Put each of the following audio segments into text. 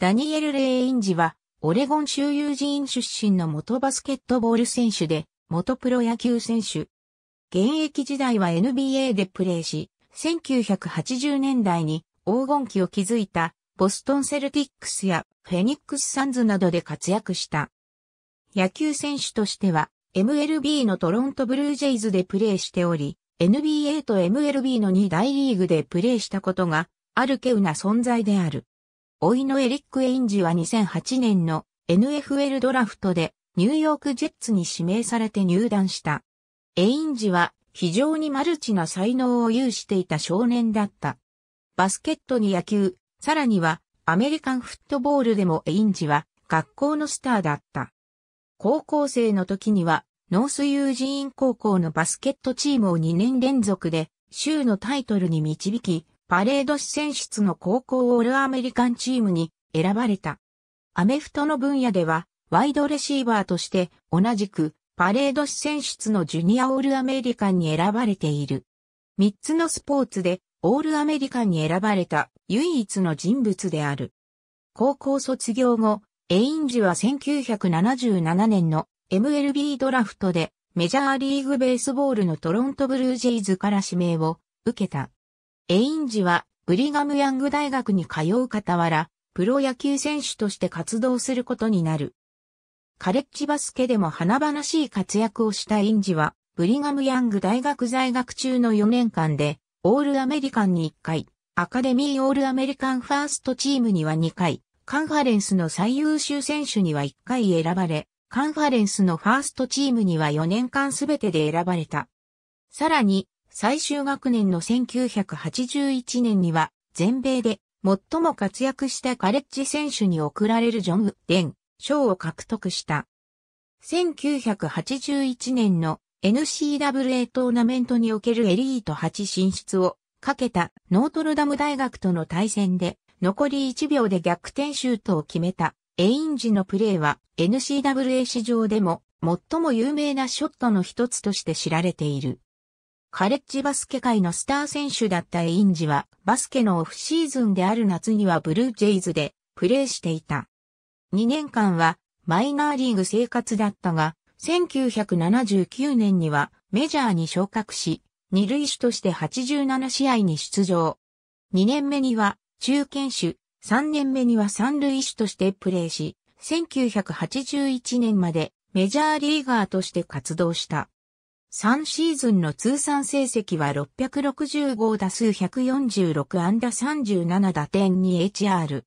ダニエル・レイ・インジは、オレゴン州ユージーン出身の元バスケットボール選手で、元プロ野球選手。現役時代は NBA でプレーし、1980年代に黄金期を築いたボストンセルティックスやフェニックスサンズなどで活躍した。野球選手としては MLB のトロントブルージェイズでプレーしており、NBA と MLB の2大リーグでプレーしたことがあるけうな存在である。老いのエリック・エインジは2008年の NFL ドラフトでニューヨークジェッツに指名されて入団した。エインジは非常にマルチな才能を有していた少年だった。バスケットに野球、さらにはアメリカンフットボールでもエインジは学校のスターだった。高校生の時にはノースユージーン高校のバスケットチームを2年連続で州のタイトルに導き、パレード四川室の高校オールアメリカンチームに選ばれた。アメフトの分野では、ワイドレシーバーとして同じくパレード四川室のジュニアオールアメリカンに選ばれている。三つのスポーツでオールアメリカンに選ばれた唯一の人物である。高校卒業後、エインジは1977年の MLB ドラフトでメジャーリーグベースボールのトロントブルージェイズから指名を受けた。エインジは、ブリガムヤング大学に通う傍ら、プロ野球選手として活動することになる。カレッジバスケでも華々しい活躍をしたインジは、ブリガムヤング大学在学中の4年間で、オールアメリカンに1回、アカデミーオールアメリカンファーストチームには2回、カンファレンスの最優秀選手には1回選ばれ、カンファレンスのファーストチームには4年間すべてで選ばれた。さらに、最終学年の1981年には、全米で最も活躍したカレッジ選手に贈られるジョン・デン賞を獲得した。1981年の n c w a トーナメントにおけるエリート8進出をかけたノートルダム大学との対戦で残り1秒で逆転シュートを決めたエインジのプレーは n c w a 史上でも最も有名なショットの一つとして知られている。カレッジバスケ界のスター選手だったエインジは、バスケのオフシーズンである夏にはブルージェイズでプレーしていた。2年間はマイナーリーグ生活だったが、1979年にはメジャーに昇格し、二塁手として87試合に出場。2年目には中堅手、3年目には三塁手としてプレーし、1981年までメジャーリーガーとして活動した。3シーズンの通算成績は665打数146安打37打点に HR。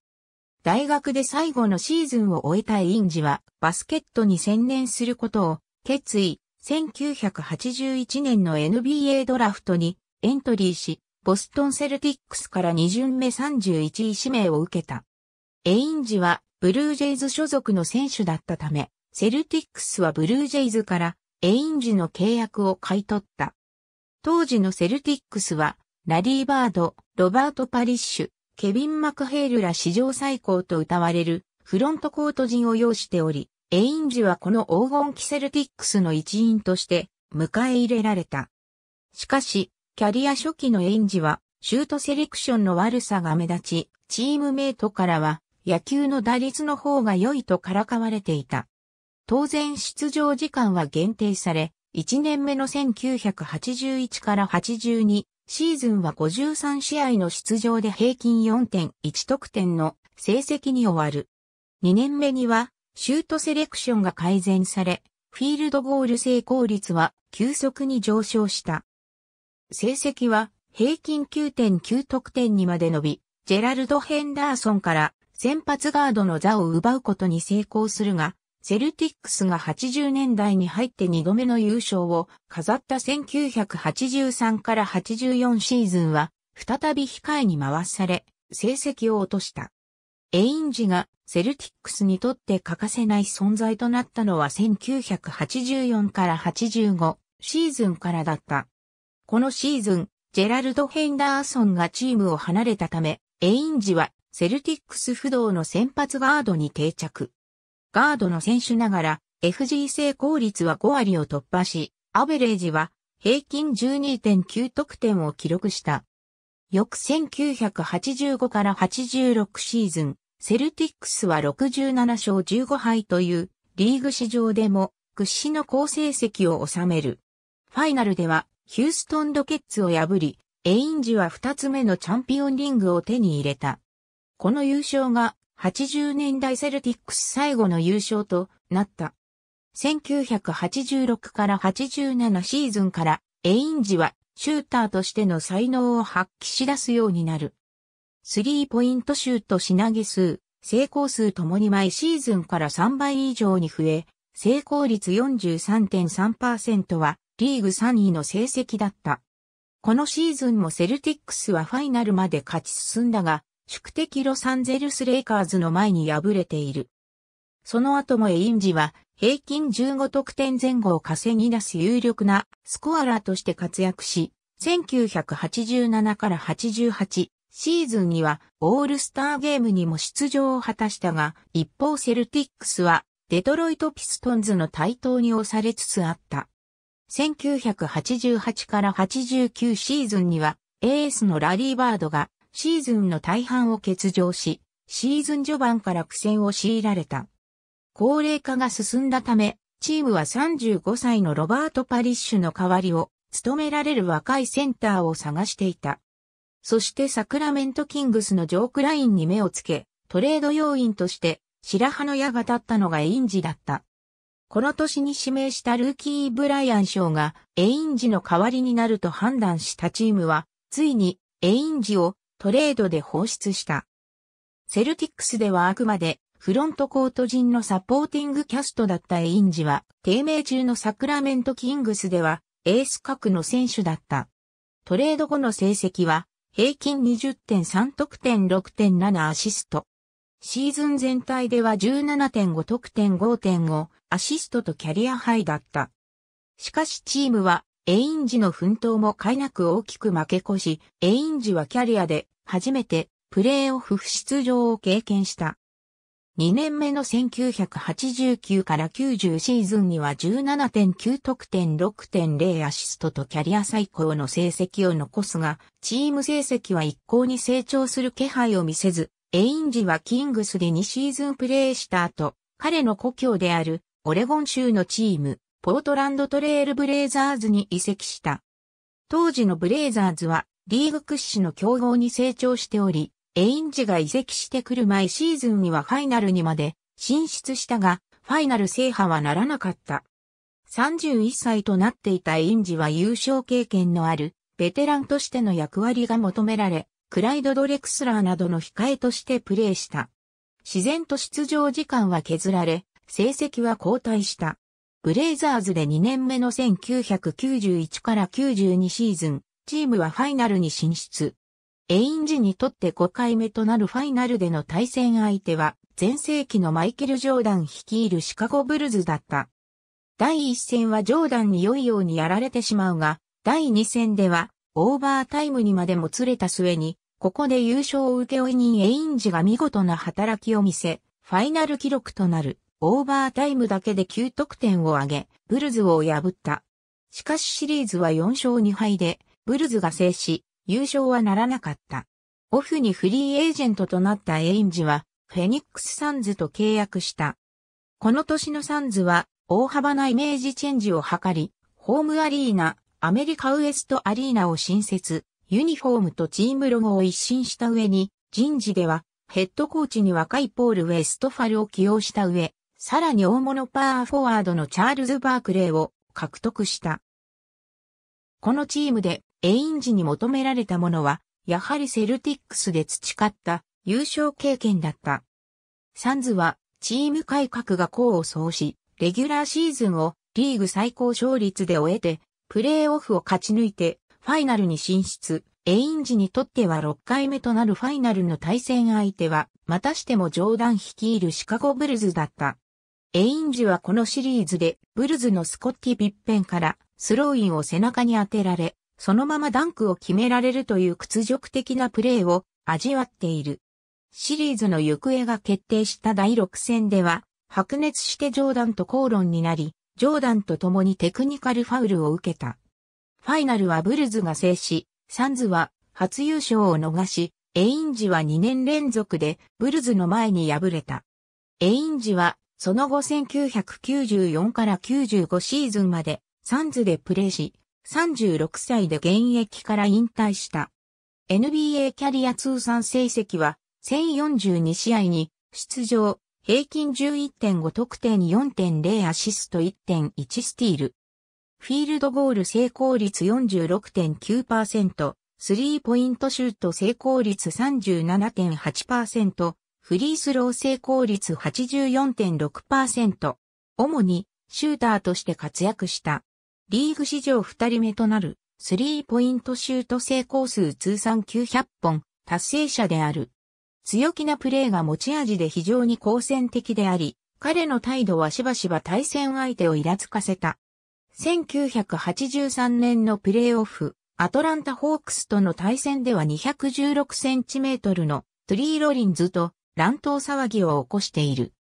大学で最後のシーズンを終えたインジはバスケットに専念することを決意。1981年の NBA ドラフトにエントリーし、ボストンセルティックスから2巡目31位指名を受けた。エインジはブルージェイズ所属の選手だったため、セルティックスはブルージェイズからエインジの契約を買い取った。当時のセルティックスは、ラリー・バード、ロバート・パリッシュ、ケビン・マクヘールら史上最高と歌われるフロントコート陣を要しており、エインジはこの黄金期セルティックスの一員として迎え入れられた。しかし、キャリア初期のエインジはシュートセレクションの悪さが目立ち、チームメイトからは野球の打率の方が良いとからかわれていた。当然出場時間は限定され、1年目の1981から82シーズンは53試合の出場で平均4.1得点の成績に終わる。2年目にはシュートセレクションが改善され、フィールドゴール成功率は急速に上昇した。成績は平均9.9得点にまで伸び、ジェラルド・ヘンダーソンから先発ガードの座を奪うことに成功するが、セルティックスが80年代に入って2度目の優勝を飾った1983から84シーズンは再び控えに回され成績を落とした。エインジがセルティックスにとって欠かせない存在となったのは1984から85シーズンからだった。このシーズン、ジェラルド・ヘンダーソンがチームを離れたため、エインジはセルティックス不動の先発ガードに定着。ガードの選手ながら、FG 成功率は5割を突破し、アベレージは平均12.9得点を記録した。翌1985から86シーズン、セルティックスは67勝15敗というリーグ史上でも屈指の好成績を収める。ファイナルではヒューストンロケッツを破り、エインジは2つ目のチャンピオンリングを手に入れた。この優勝が80年代セルティックス最後の優勝となった。1986から87シーズンからエインジはシューターとしての才能を発揮し出すようになる。スリーポイントシュート品げ数、成功数ともに毎シーズンから3倍以上に増え、成功率43.3%はリーグ3位の成績だった。このシーズンもセルティックスはファイナルまで勝ち進んだが、宿敵ロサンゼルスレイカーズの前に敗れている。その後もエインジは平均15得点前後を稼ぎ出す有力なスコアラーとして活躍し、1987から88シーズンにはオールスターゲームにも出場を果たしたが、一方セルティックスはデトロイトピストンズの台頭に押されつつあった。1988から89シーズンにはエースのラリーバードがシーズンの大半を欠場し、シーズン序盤から苦戦を強いられた。高齢化が進んだため、チームは35歳のロバート・パリッシュの代わりを務められる若いセンターを探していた。そしてサクラメント・キングスのジョークラインに目をつけ、トレード要員として白羽の矢が立ったのがエインジだった。この年に指名したルーキー・ブライアン賞がエインジの代わりになると判断したチームは、ついにエインジをトレードで放出した。セルティックスではあくまでフロントコート陣のサポーティングキャストだったエインジは、低迷中のサクラメントキングスではエース格の選手だった。トレード後の成績は、平均20.3得点6.7アシスト。シーズン全体では17.5得点5.5アシストとキャリアハイだった。しかしチームはエインジの奮闘もいなく大きく負け越し、エインジはキャリアで初めてプレーオフ不出場を経験した。2年目の1989から90シーズンには17.9得点6.0アシストとキャリア最高の成績を残すが、チーム成績は一向に成長する気配を見せず、エインジはキングスで2シーズンプレーした後、彼の故郷であるオレゴン州のチーム、ポートランドトレールブレイザーズに移籍した。当時のブレイザーズはリーグ屈指の強豪に成長しており、エインジが移籍してくる前シーズンにはファイナルにまで進出したが、ファイナル制覇はならなかった。31歳となっていたエインジは優勝経験のあるベテランとしての役割が求められ、クライド・ドレクスラーなどの控えとしてプレーした。自然と出場時間は削られ、成績は後退した。ブレイザーズで2年目の1991から92シーズン、チームはファイナルに進出。エインジにとって5回目となるファイナルでの対戦相手は、前世紀のマイケル・ジョーダン率いるシカゴブルズだった。第1戦はジョーダンに良いようにやられてしまうが、第2戦では、オーバータイムにまでもつれた末に、ここで優勝を受け負い人エインジが見事な働きを見せ、ファイナル記録となる、オーバータイムだけで9得点を挙げ、ブルズを破った。しかしシリーズは4勝2敗で、ブルズが制し、優勝はならなかった。オフにフリーエージェントとなったエインジは、フェニックスサンズと契約した。この年のサンズは、大幅なイメージチェンジを図り、ホームアリーナ、アメリカウエストアリーナを新設、ユニフォームとチームロゴを一新した上に、人事では、ヘッドコーチに若いポール・ウェストファルを起用した上、さらに大物パワーフォワードのチャールズ・バークレーを獲得した。このチームでエインジに求められたものは、やはりセルティックスで培った優勝経験だった。サンズはチーム改革が功を奏し、レギュラーシーズンをリーグ最高勝率で終えて、プレーオフを勝ち抜いて、ファイナルに進出。エインジにとっては6回目となるファイナルの対戦相手は、またしてもジョーダン率いるシカゴブルズだった。エインジはこのシリーズで、ブルズのスコッティ・ビッペンから、スローインを背中に当てられ、そのままダンクを決められるという屈辱的なプレーを味わっている。シリーズの行方が決定した第6戦では、白熱してジョーダンと口論になり、ジョーダンと共にテクニカルファウルを受けた。ファイナルはブルズが制し、サンズは初優勝を逃し、エインジは2年連続でブルズの前に敗れた。エインジはその後1994から95シーズンまでサンズでプレーし、36歳で現役から引退した。NBA キャリア通算成績は1042試合に出場、平均11.5得点4.0アシスト1.1スティール。フィールドゴール成功率46.9%、スリーポイントシュート成功率37.8%、フリースロー成功率84.6%、主にシューターとして活躍した。リーグ史上2人目となる、スリーポイントシュート成功数通算900本、達成者である。強気なプレーが持ち味で非常に好戦的であり、彼の態度はしばしば対戦相手をイラつかせた。1983年のプレーオフ、アトランタホークスとの対戦では216センチメートルのトリー・ロリンズと乱闘騒ぎを起こしている。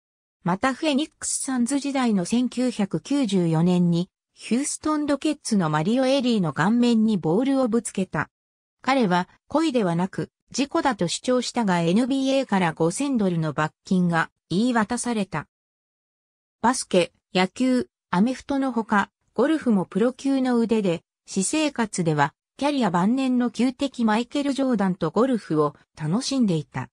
またフェニックスサンズ時代の1994年にヒューストンロケッツのマリオ・エリーの顔面にボールをぶつけた。彼は、故意ではなく、事故だと主張したが NBA から5000ドルの罰金が言い渡された。バスケ、野球、アメフトのほか、ゴルフもプロ級の腕で、私生活では、キャリア晩年の旧敵マイケル・ジョーダンとゴルフを楽しんでいた。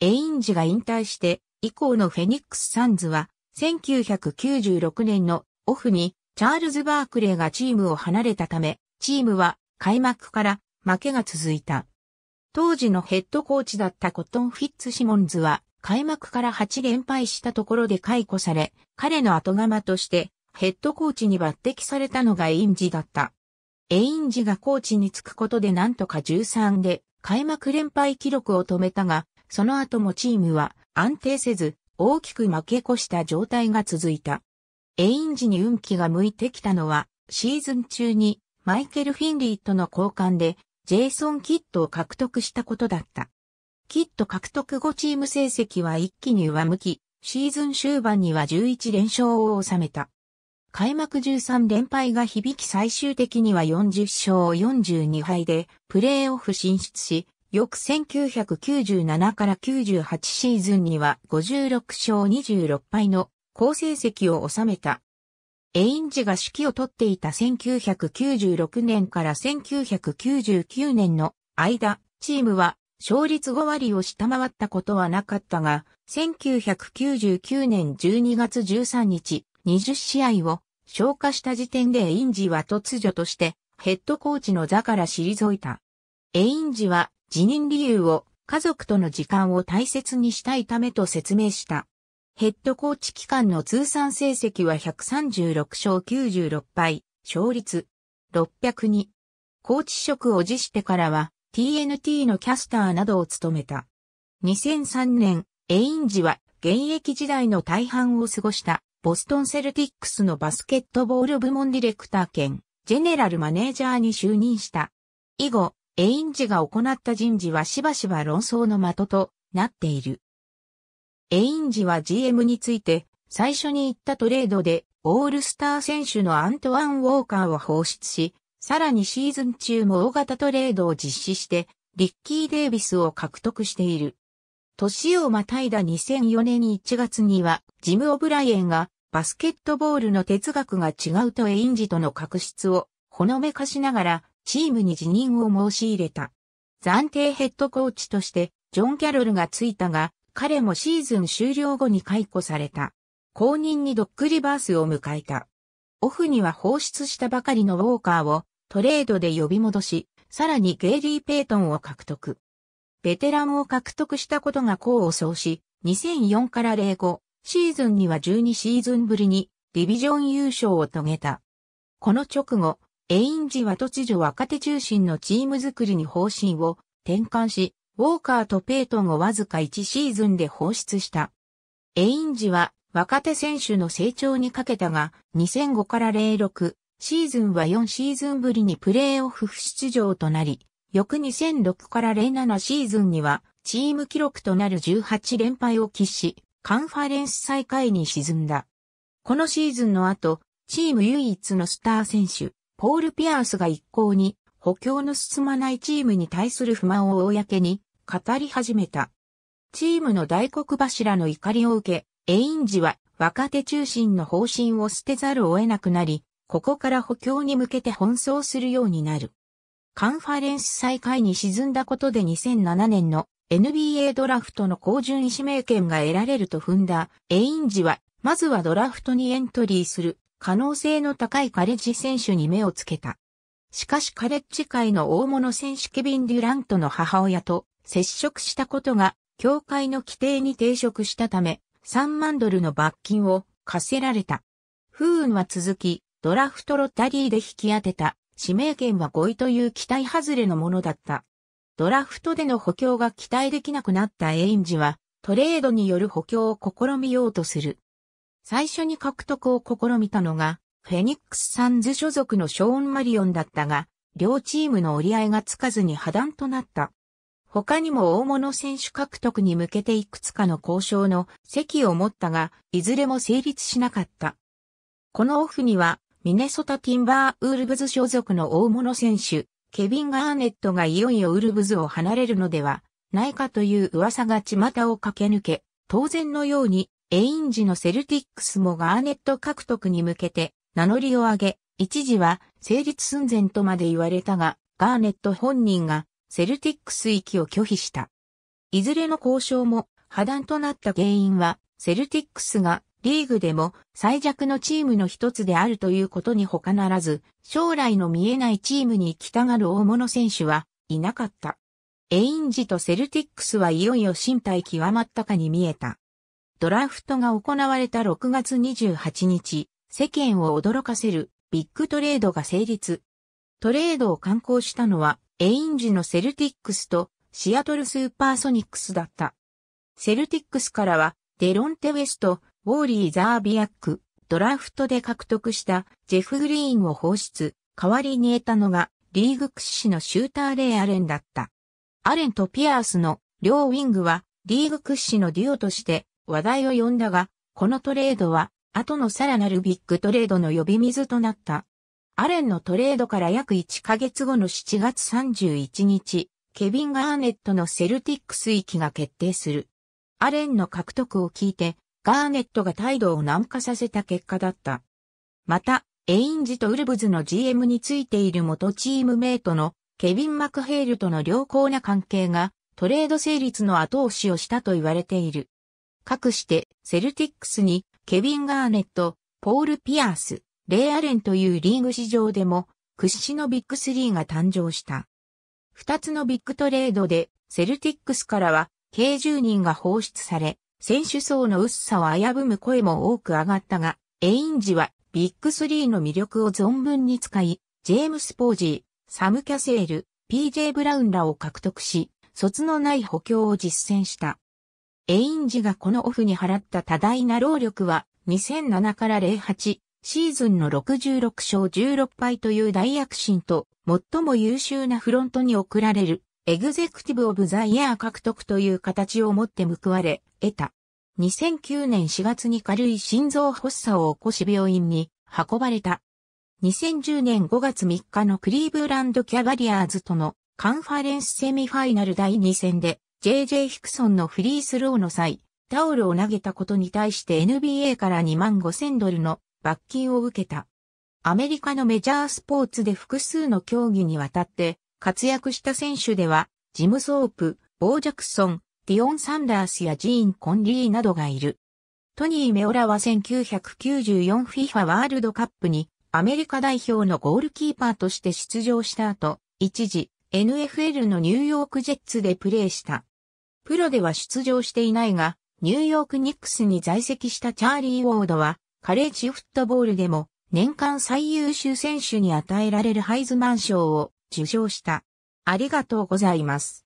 エインジが引退して、以降のフェニックス・サンズは、1996年のオフにチャールズ・バークレーがチームを離れたため、チームは開幕から負けが続いた。当時のヘッドコーチだったコットン・フィッツ・シモンズは開幕から8連敗したところで解雇され、彼の後釜としてヘッドコーチに抜擢されたのがエインジだった。エインジがコーチに就くことでなんとか13で開幕連敗記録を止めたが、その後もチームは安定せず大きく負け越した状態が続いた。エインジに運気が向いてきたのは、シーズン中にマイケル・フィンリーとの交換で、ジェイソン・キットを獲得したことだった。キット獲得後チーム成績は一気に上向き、シーズン終盤には11連勝を収めた。開幕13連敗が響き最終的には40勝42敗でプレーオフ進出し、翌1997から98シーズンには56勝26敗の好成績を収めた。エインジが指揮を取っていた1996年から1999年の間、チームは勝率5割を下回ったことはなかったが、1999年12月13日、20試合を消化した時点でエインジは突如としてヘッドコーチの座から退いた。エインジは辞任理由を家族との時間を大切にしたいためと説明した。ヘッドコーチ期間の通算成績は136勝96敗、勝率602。コーチ職を辞してからは TNT のキャスターなどを務めた。2003年、エインジは現役時代の大半を過ごしたボストンセルティックスのバスケットボール部門ディレクター兼ジェネラルマネージャーに就任した。以後、エインジが行った人事はしばしば論争の的となっている。エインジは GM について、最初に言ったトレードで、オールスター選手のアントワン・ウォーカーを放出し、さらにシーズン中も大型トレードを実施して、リッキー・デイビスを獲得している。年をまたいだ2004年1月には、ジム・オブライエンが、バスケットボールの哲学が違うとエインジとの確執を、ほのめかしながら、チームに辞任を申し入れた。暫定ヘッドコーチとして、ジョン・キャロルがついたが、彼もシーズン終了後に解雇された。後任にドッグリバースを迎えた。オフには放出したばかりのウォーカーをトレードで呼び戻し、さらにゲイリー・ペイトンを獲得。ベテランを獲得したことが功を奏し、2004から05シーズンには12シーズンぶりにディビジョン優勝を遂げた。この直後、エインジは突如若手中心のチーム作りに方針を転換し、ウォーカーとペイトンをわずか1シーズンで放出した。エインジは若手選手の成長にかけたが、2005から06シーズンは4シーズンぶりにプレーオフ出場となり、翌2006から07シーズンにはチーム記録となる18連敗を喫し、カンファレンス再開に沈んだ。このシーズンの後、チーム唯一のスター選手、ポール・ピアースが一向に補強の進まないチームに対する不満を公に語り始めた。チームの大黒柱の怒りを受け、エインジは若手中心の方針を捨てざるを得なくなり、ここから補強に向けて奔走するようになる。カンファレンス再開に沈んだことで2007年の NBA ドラフトの高順位指名権が得られると踏んだエインジは、まずはドラフトにエントリーする可能性の高いカレッジ選手に目をつけた。しかしカレッジ界の大物選手ケビン・デュラントの母親と接触したことが、教会の規定に抵触したため、3万ドルの罰金を課せられた。不運は続き、ドラフトロッタリーで引き当てた、指名権は5位という期待外れのものだった。ドラフトでの補強が期待できなくなったエインジは、トレードによる補強を試みようとする。最初に獲得を試みたのが、フェニックス・サンズ所属のショーン・マリオンだったが、両チームの折り合いがつかずに破談となった。他にも大物選手獲得に向けていくつかの交渉の席を持ったが、いずれも成立しなかった。このオフには、ミネソタティンバーウルブズ所属の大物選手、ケビン・ガーネットがいよいよウルブズを離れるのではないかという噂が巷を駆け抜け、当然のように、エインジのセルティックスもガーネット獲得に向けて名乗りを上げ、一時は成立寸前とまで言われたが、ガーネット本人がセルティックス行きを拒否した。いずれの交渉も破談となった原因は、セルティックスがリーグでも最弱のチームの一つであるということに他ならず、将来の見えないチームに行きたがる大物選手はいなかった。エインジとセルティックスはいよいよ身体極まったかに見えた。ドラフトが行われた6月28日、世間を驚かせるビッグトレードが成立。トレードを刊行したのはエインジのセルティックスとシアトルスーパーソニックスだった。セルティックスからは、デロンテ・ウェスト、ウォーリー・ザービアック、ドラフトで獲得したジェフ・グリーンを放出、代わりに得たのがリーグ屈指のシューター・レイ・アレンだった。アレンとピアースの両ウィングはリーグ屈指のデュオとして話題を呼んだが、このトレードは後のさらなるビッグトレードの呼び水となった。アレンのトレードから約1ヶ月後の7月31日、ケビン・ガーネットのセルティックス行きが決定する。アレンの獲得を聞いて、ガーネットが態度を軟化させた結果だった。また、エインジとウルブズの GM についている元チームメイトのケビン・マクヘールとの良好な関係がトレード成立の後押しをしたと言われている。かくしてセルティックスにケビン・ガーネット、ポール・ピアース、レイアレンというリーグ史上でも屈指のビッグ3が誕生した。二つのビッグトレードでセルティックスからは計10人が放出され、選手層の薄さを危ぶむ声も多く上がったが、エインジはビッグ3の魅力を存分に使い、ジェームス・ポージー、サム・キャセール、PJ・ ブラウンらを獲得し、卒のない補強を実践した。エインジがこのオフに払った多大な労力は、2007から08、シーズンの66勝16敗という大躍進と、最も優秀なフロントに贈られる、エグゼクティブ・オブ・ザ・イヤー獲得という形をもって報われ、得た。2009年4月に軽い心臓発作を起こし病院に運ばれた。2010年5月3日のクリーブランド・キャバリアーズとのカンファレンスセミファイナル第2戦で JJ ヒクソンのフリースローの際、タオルを投げたことに対して NBA から2万5千ドルの罰金を受けた。アメリカのメジャースポーツで複数の競技にわたって活躍した選手では、ジム・ソープ、ボー・ジャクソン、ディオン・サンダースやジーン・コンリーなどがいる。トニー・メオラは 1994FIFA ワールドカップにアメリカ代表のゴールキーパーとして出場した後、一時 NFL のニューヨークジェッツでプレーした。プロでは出場していないが、ニューヨークニックスに在籍したチャーリー・ウォードはカレッジフットボールでも年間最優秀選手に与えられるハイズマン賞を受賞した。ありがとうございます。